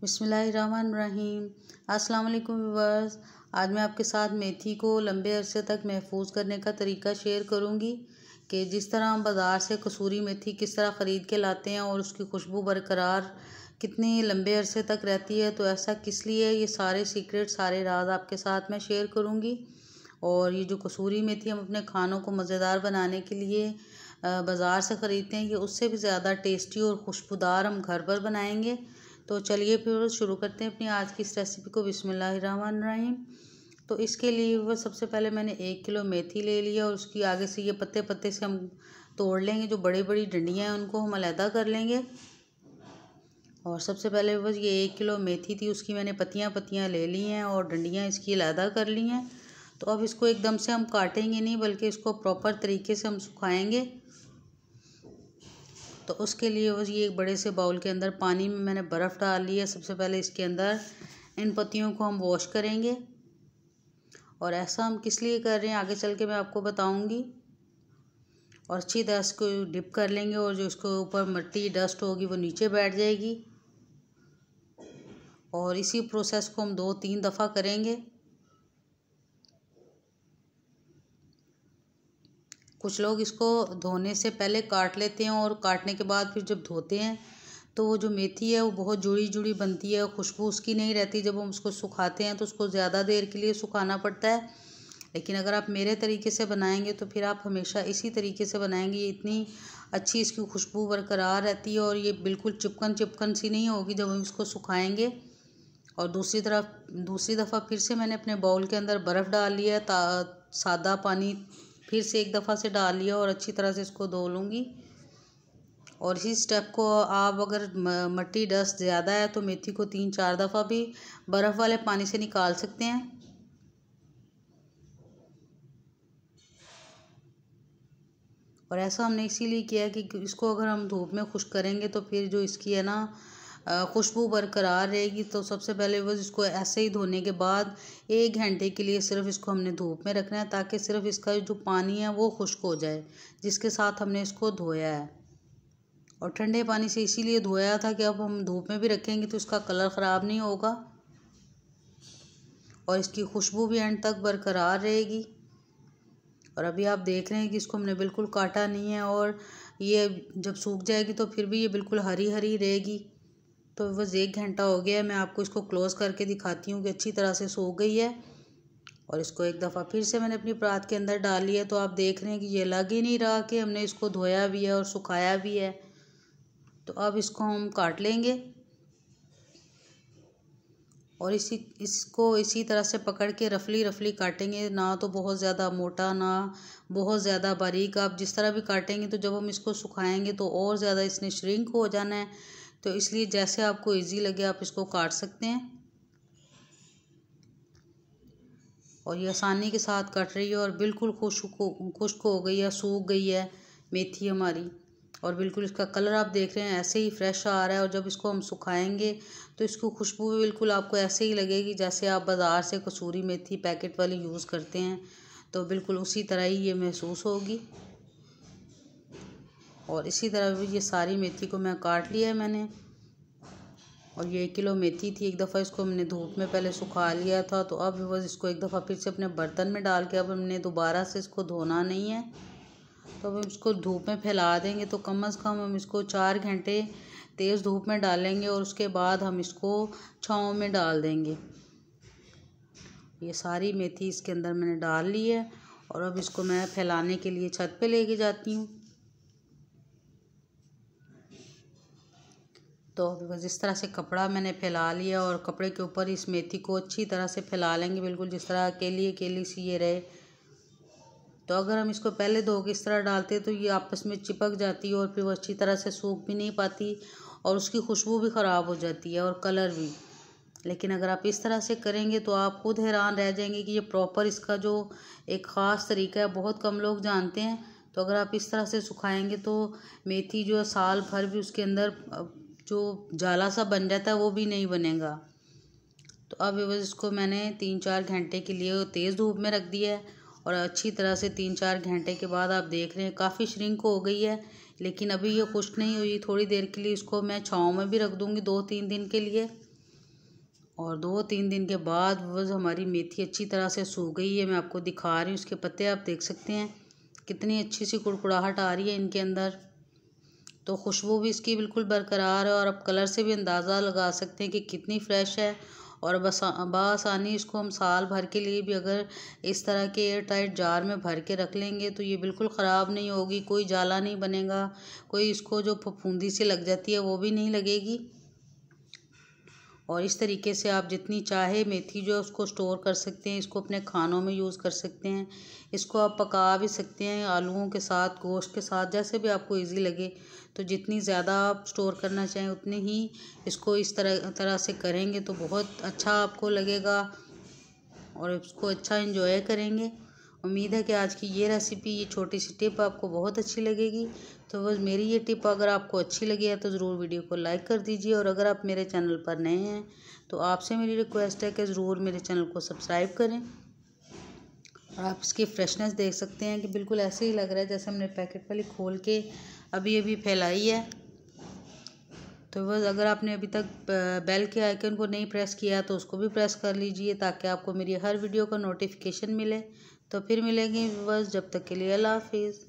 बिसमीम अलकुम व्यूवर्स आज मैं आपके साथ मेथी को लंबे अरसे तक महफूज करने का तरीका शेयर करूंगी कि जिस तरह हम बाज़ार से कसूरी मेथी किस तरह ख़रीद के लाते हैं और उसकी खुशबू बरकरार कितने लंबे अरसे तक रहती है तो ऐसा किस लिए ये सारे सीक्रेट सारे राज आपके साथ मैं शेयर करूँगी और ये जो कसूरी मेथी हम अपने खानों को मज़ेदार बनाने के लिए बाज़ार से ख़रीदते हैं ये उससे भी ज़्यादा टेस्टी और खुशबूदार हम घर पर बनाएंगे तो चलिए फिर शुरू करते हैं अपनी आज की इस रेसिपी को बिसमीम तो इसके लिए वह सबसे पहले मैंने एक किलो मेथी ले लिया और उसकी आगे से ये पत्ते पत्ते से हम तोड़ लेंगे जो बड़ी बड़ी डंडियाँ हैं उनको हम अलहदा कर लेंगे और सबसे पहले बस ये एक किलो मेथी थी उसकी मैंने पत्तियाँ पत्तियाँ ले ली हैं और डंडियाँ इसकी अलहदा कर ली हैं तो अब इसको एकदम से हम काटेंगे नहीं बल्कि इसको प्रॉपर तरीके से हम सुखाएंगे तो उसके लिए बस ये एक बड़े से बाउल के अंदर पानी में मैंने बर्फ़ डाल ली है सबसे पहले इसके अंदर इन पत्तियों को हम वॉश करेंगे और ऐसा हम किस लिए कर रहे हैं आगे चल के मैं आपको बताऊंगी और अच्छी तरह इसको डिप कर लेंगे और जो इसके ऊपर मिट्टी डस्ट होगी वो नीचे बैठ जाएगी और इसी प्रोसेस को हम दो तीन दफ़ा करेंगे कुछ लोग इसको धोने से पहले काट लेते हैं और काटने के बाद फिर जब धोते हैं तो वो जो मेथी है वो बहुत जुड़ी जुड़ी बनती है खुशबू उसकी नहीं रहती जब हम उसको सुखाते हैं तो उसको ज़्यादा देर के लिए सुखाना पड़ता है लेकिन अगर आप मेरे तरीके से बनाएंगे तो फिर आप हमेशा इसी तरीके से बनाएंगे ये इतनी अच्छी इसकी खुशबू बरकरार रहती है और ये बिल्कुल चिपकन चिपकन सी नहीं होगी जब हम इसको सुखाएंगे और दूसरी तरफ दूसरी दफ़ा फिर से मैंने अपने बाउल के अंदर बर्फ़ डाल लिया सादा पानी फिर से एक दफ़ा से डाल लिया और अच्छी तरह से इसको धो लूँगी और इसी स्टेप को आप अगर मट्टी डस्ट ज़्यादा है तो मेथी को तीन चार दफ़ा भी बर्फ़ वाले पानी से निकाल सकते हैं और ऐसा हमने इसीलिए किया कि इसको अगर हम धूप में खुश करेंगे तो फिर जो इसकी है ना खुशबू बरकरार रहेगी तो सबसे पहले बस इसको ऐसे ही धोने के बाद एक घंटे के लिए सिर्फ इसको हमने धूप में रखना है ताकि सिर्फ इसका जो पानी है वो खुश्क हो जाए जिसके साथ हमने इसको धोया है और ठंडे पानी से इसीलिए धोया था कि अब हम धूप में भी रखेंगे तो इसका कलर ख़राब नहीं होगा और इसकी खुशबू भी एंड तक बरकरार रहेगी और अभी आप देख रहे हैं कि इसको हमने बिल्कुल काटा नहीं है और ये जब सूख जाएगी तो फिर भी ये बिल्कुल हरी हरी रहेगी तो बस एक घंटा हो गया है मैं आपको इसको क्लोज़ करके दिखाती हूँ कि अच्छी तरह से सो गई है और इसको एक दफ़ा फिर से मैंने अपनी प्रात के अंदर डाल लिया तो आप देख रहे हैं कि ये लग ही नहीं रहा कि हमने इसको धोया भी है और सुखाया भी है तो अब इसको हम काट लेंगे और इसी इसको इसी तरह से पकड़ के रफली रफली काटेंगे ना तो बहुत ज़्यादा मोटा ना बहुत ज़्यादा बारीक आप जिस तरह भी काटेंगे तो जब हम इसको सुखाएंगे तो और ज़्यादा इसने श्रिंक हो जाना है तो इसलिए जैसे आपको इजी लगे आप इसको काट सकते हैं और ये आसानी के साथ कट रही है और बिल्कुल खुश्क खुश्क हो गई है सूख गई है मेथी हमारी और बिल्कुल इसका कलर आप देख रहे हैं ऐसे ही फ्रेश आ रहा है और जब इसको हम सुखाएंगे तो इसको खुशबू भी बिल्कुल आपको ऐसे ही लगेगी जैसे आप बाज़ार से कसूरी मेथी पैकेट वाली यूज़ करते हैं तो बिल्कुल उसी तरह ही ये महसूस होगी और इसी तरह भी ये सारी मेथी को मैं काट लिया है मैंने और ये एक किलो मेथी थी एक दफ़ा इसको हमने धूप में पहले सुखा लिया था तो अब बस इसको एक दफ़ा फिर से अपने बर्तन में डाल के अब हमने दोबारा से इसको धोना नहीं है तो अब हम इसको धूप में फैला देंगे तो कम अज़ कम हम इसको चार घंटे तेज़ धूप में डालेंगे और उसके बाद हम इसको छाँव में डाल देंगे ये सारी मेथी इसके अंदर मैंने डाल ली है और अब इसको मैं फैलाने के लिए छत पे लेके जाती हूँ तो जिस तरह से कपड़ा मैंने फैला लिया और कपड़े के ऊपर इस मेथी को अच्छी तरह से फैला लेंगे बिल्कुल जिस तरह अकेली अकेली सी ये रहे तो अगर हम इसको पहले धो के इस तरह डालते तो ये आपस में चिपक जाती है और फिर वो अच्छी तरह से सूख भी नहीं पाती और उसकी खुशबू भी ख़राब हो जाती है और कलर भी लेकिन अगर आप इस तरह से करेंगे तो आप खुद हैरान रह जाएंगे कि ये प्रॉपर इसका जो एक ख़ास तरीका है बहुत कम लोग जानते हैं तो अगर आप इस तरह से सुखाएंगे तो मेथी जो है साल भर भी उसके अंदर जो जाला सा बन जाता है वो भी नहीं बनेगा तो अब इसको मैंने तीन चार घंटे के लिए तेज़ धूप में रख दिया है और अच्छी तरह से तीन चार घंटे के बाद आप देख रहे हैं काफ़ी श्रिंक हो गई है लेकिन अभी ये खुश नहीं हुई थोड़ी देर के लिए इसको मैं छाँव में भी रख दूँगी दो तीन दिन के लिए और दो तीन दिन के बाद बस हमारी मेथी अच्छी तरह से सूख गई है मैं आपको दिखा रही हूँ उसके पत्ते आप देख सकते हैं कितनी अच्छी सी कुड़कुड़ाहट आ रही है इनके अंदर तो खुशबू भी इसकी बिल्कुल बरकरार है और आप कलर से भी अंदाज़ा लगा सकते हैं कि कितनी फ्रेश है और बस बसानी इसको हम साल भर के लिए भी अगर इस तरह के एयर टाइट जार में भर के रख लेंगे तो ये बिल्कुल ख़राब नहीं होगी कोई जाला नहीं बनेगा कोई इसको जो फफूंदी सी लग जाती है वो भी नहीं लगेगी और इस तरीके से आप जितनी चाहे मेथी जो है उसको स्टोर कर सकते हैं इसको अपने खानों में यूज़ कर सकते हैं इसको आप पका भी सकते हैं आलूओं के साथ गोश्त के साथ जैसे भी आपको इजी लगे तो जितनी ज़्यादा आप स्टोर करना चाहें उतने ही इसको इस तरह तरह से करेंगे तो बहुत अच्छा आपको लगेगा और इसको अच्छा इन्जॉय करेंगे उम्मीद है कि आज की ये रेसिपी ये छोटी सी टिप आपको बहुत अच्छी लगेगी तो बस मेरी ये टिप अगर आपको अच्छी लगी है तो ज़रूर वीडियो को लाइक कर दीजिए और अगर आप मेरे चैनल पर नए हैं तो आपसे मेरी रिक्वेस्ट है कि ज़रूर मेरे चैनल को सब्सक्राइब करें और आप इसकी फ्रेशनेस देख सकते हैं कि बिल्कुल ऐसे ही लग रहा है जैसे हमने पैकेट वाली खोल के अभी अभी फैलाई है तो बस अगर आपने अभी तक बेल के आइकन को नहीं प्रेस किया तो उसको भी प्रेस कर लीजिए ताकि आपको मेरी हर वीडियो का नोटिफिकेशन मिले तो फिर मिलेंगे बस जब तक के लिए अल्लाह हाफिज़